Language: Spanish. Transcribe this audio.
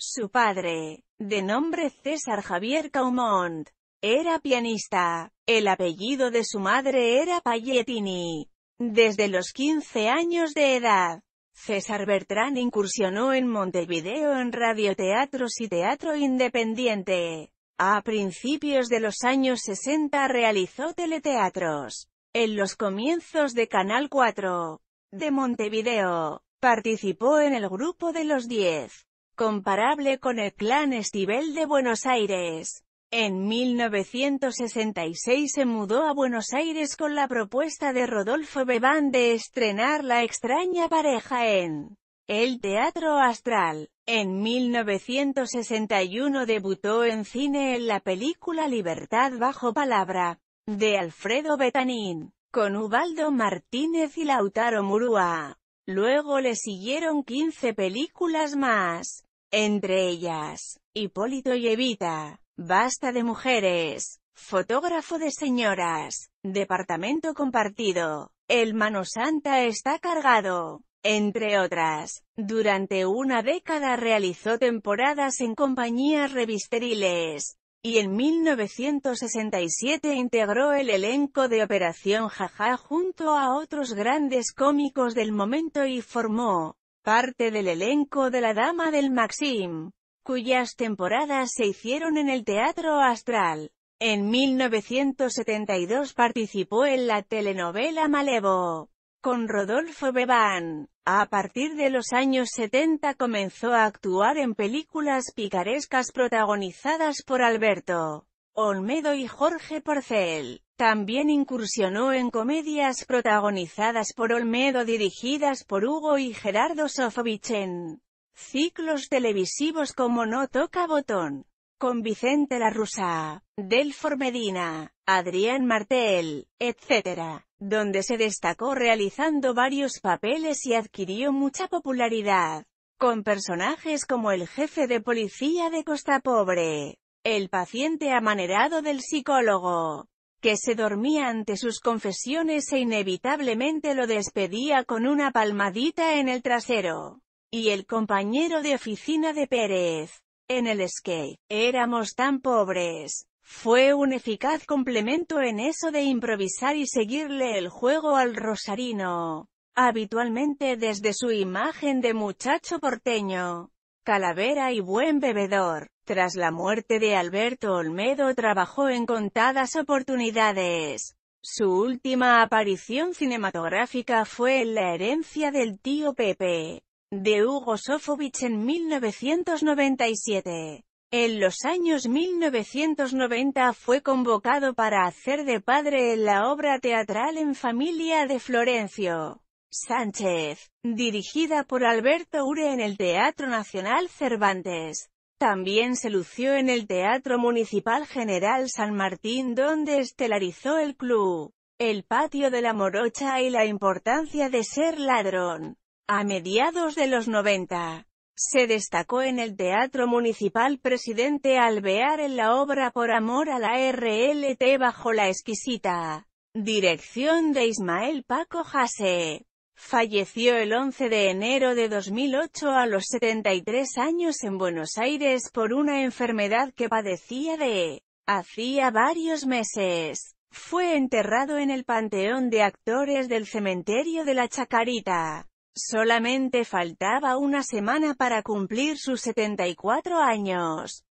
Su padre, de nombre César Javier Caumont, era pianista. El apellido de su madre era Pagliettini. Desde los 15 años de edad, César Bertrán incursionó en Montevideo en radioteatros y teatro independiente. A principios de los años 60 realizó teleteatros. En los comienzos de Canal 4 de Montevideo, participó en el Grupo de los 10 comparable con el clan Estibel de Buenos Aires. En 1966 se mudó a Buenos Aires con la propuesta de Rodolfo Bebán de estrenar La extraña pareja en el Teatro Astral. En 1961 debutó en cine en la película Libertad bajo palabra, de Alfredo Betanín, con Ubaldo Martínez y Lautaro Murúa. Luego le siguieron 15 películas más. Entre ellas, Hipólito y Evita, Basta de mujeres, Fotógrafo de señoras, Departamento compartido, El mano santa está cargado. Entre otras, durante una década realizó temporadas en compañías revisteriles, y en 1967 integró el elenco de Operación Jaja junto a otros grandes cómicos del momento y formó, parte del elenco de La Dama del Maxim, cuyas temporadas se hicieron en el Teatro Astral. En 1972 participó en la telenovela Malevo, con Rodolfo Bebán. A partir de los años 70 comenzó a actuar en películas picarescas protagonizadas por Alberto Olmedo y Jorge Porcel. También incursionó en comedias protagonizadas por Olmedo dirigidas por Hugo y Gerardo Sofovich en ciclos televisivos como No toca botón, con Vicente La Rusa, Delfor Medina, Adrián Martel, etc., donde se destacó realizando varios papeles y adquirió mucha popularidad, con personajes como el jefe de policía de Costa Pobre, el paciente amanerado del psicólogo, que se dormía ante sus confesiones e inevitablemente lo despedía con una palmadita en el trasero. Y el compañero de oficina de Pérez, en el skate, éramos tan pobres. Fue un eficaz complemento en eso de improvisar y seguirle el juego al rosarino, habitualmente desde su imagen de muchacho porteño, calavera y buen bebedor. Tras la muerte de Alberto Olmedo trabajó en contadas oportunidades. Su última aparición cinematográfica fue en La herencia del tío Pepe, de Hugo Sofovich en 1997. En los años 1990 fue convocado para hacer de padre en la obra teatral En familia de Florencio Sánchez, dirigida por Alberto Ure en el Teatro Nacional Cervantes. También se lució en el Teatro Municipal General San Martín donde estelarizó el club, el patio de la morocha y la importancia de ser ladrón. A mediados de los 90, se destacó en el Teatro Municipal Presidente Alvear en la obra Por Amor a la RLT bajo la exquisita dirección de Ismael Paco Jase. Falleció el 11 de enero de 2008 a los 73 años en Buenos Aires por una enfermedad que padecía de hacía varios meses. Fue enterrado en el Panteón de Actores del Cementerio de la Chacarita. Solamente faltaba una semana para cumplir sus 74 años.